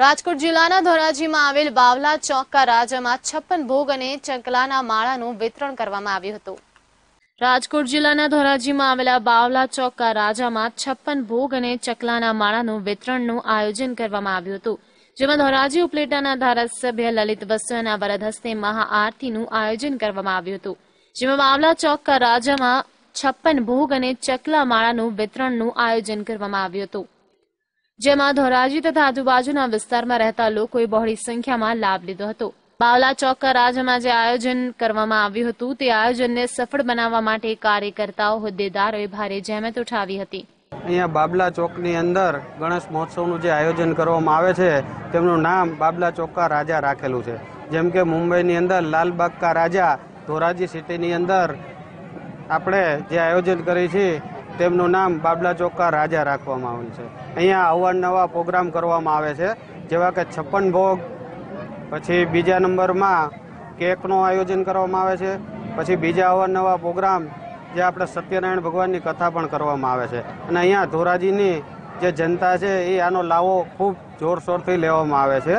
રાજકોટ જિલ્લાના ધોરાજીમાં આવેલ બાવલા ચોકકા રાજામાં છપ્પન ભોગ અને ચકલાના માળાનું વિતરણ કરવામાં આવ્યું હતું રાજકોટ જિલ્લાના ધોરાજીમાં આવેલા બાવલા ચોકકા રાજામાં છપ્પન ભોગ અને ચકલાના માળાનું વિતરણનું આયોજન કરવામાં આવ્યું હતું જેમાં ધોરાજી ઉપલેટાના ધારાસભ્ય લલિત વસ્ત્રાના વરદ હસ્તે મહાઆરતીનું આયોજન કરવામાં આવ્યું હતું જેમાં બાવલા ચોકકા રાજામાં છપ્પન ભોગ અને ચકલા માળાનું વિતરણનું આયોજન કરવામાં આવ્યું હતું જેમાં ધોરાજી તથા આજુબાજુના વિસ્તારમાં રહેતા લોકોએ બહોળી સંખ્યામાં લાભ લીધો હતો બાવલા ચોક રાજમાં જે આયોજન કરવામાં આવ્યું હતું તે આયોજનને સફળ બનાવવા માટે કાર્યકર્તાઓ હોદ્દેદારોએ ભારે જહેમત ઉઠાવી હતી અહીંયા બાબલા ચોકની અંદર ગણેશ મહોત્સવનું જે આયોજન કરવામાં આવે છે તેમનું નામ બાબલા ચોકા રાજા રાખેલું છે જેમ કે મુંબઈની અંદર લાલબાગ કા રાજા ધોરાજી સિટીની અંદર આપણે જે આયોજન કરી છીએ તેમનું નામ બાબલા ચોકા રાજા રાખવામાં આવેલ છે અહીંયા અવારનવા પ્રોગ્રામ કરવામાં આવે છે જેવા કે છપ્પન ભોગ પછી બીજા નંબરમાં કેકનું આયોજન કરવામાં આવે છે પછી બીજા અવારનવા પ્રોગ્રામ જે આપણે સત્યનારાયણ ભગવાનની કથા પણ કરવામાં આવે છે અને અહીંયા ધોરાજીની જે જનતા છે એ આનો લાવો ખૂબ જોરશોરથી લેવામાં આવે છે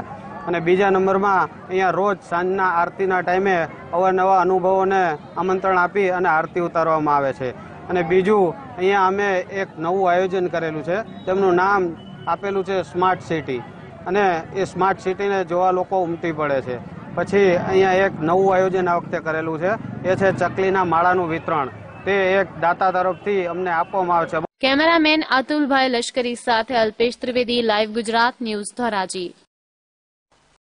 અને બીજા નંબરમાં અહીંયા રોજ સાંજના આરતીના ટાઈમે અવારનવા અનુભવોને આમંત્રણ આપી અને આરતી ઉતારવામાં આવે છે અને બીજું અહીંયા અમે એક નવું આયોજન કરેલું છે તેમનું નામ આપેલું છે સ્માર્ટ સિટી અને એ સ્માર્ટ સિટીને જોવા લોકો ઉમટી પડે છે પછી અહીંયા એક નવું આયોજન આ વખતે કરેલું છે એ છે ચકલીના માળાનું વિતરણ તે એક દાતા તરફથી અમને આપવામાં આવે છે કેમેરામેન અતુલભાઈ લશ્કરી સાથે અલ્પેશ ત્રિવેદી લાઈવ ગુજરાત ન્યૂઝ ધોરાજી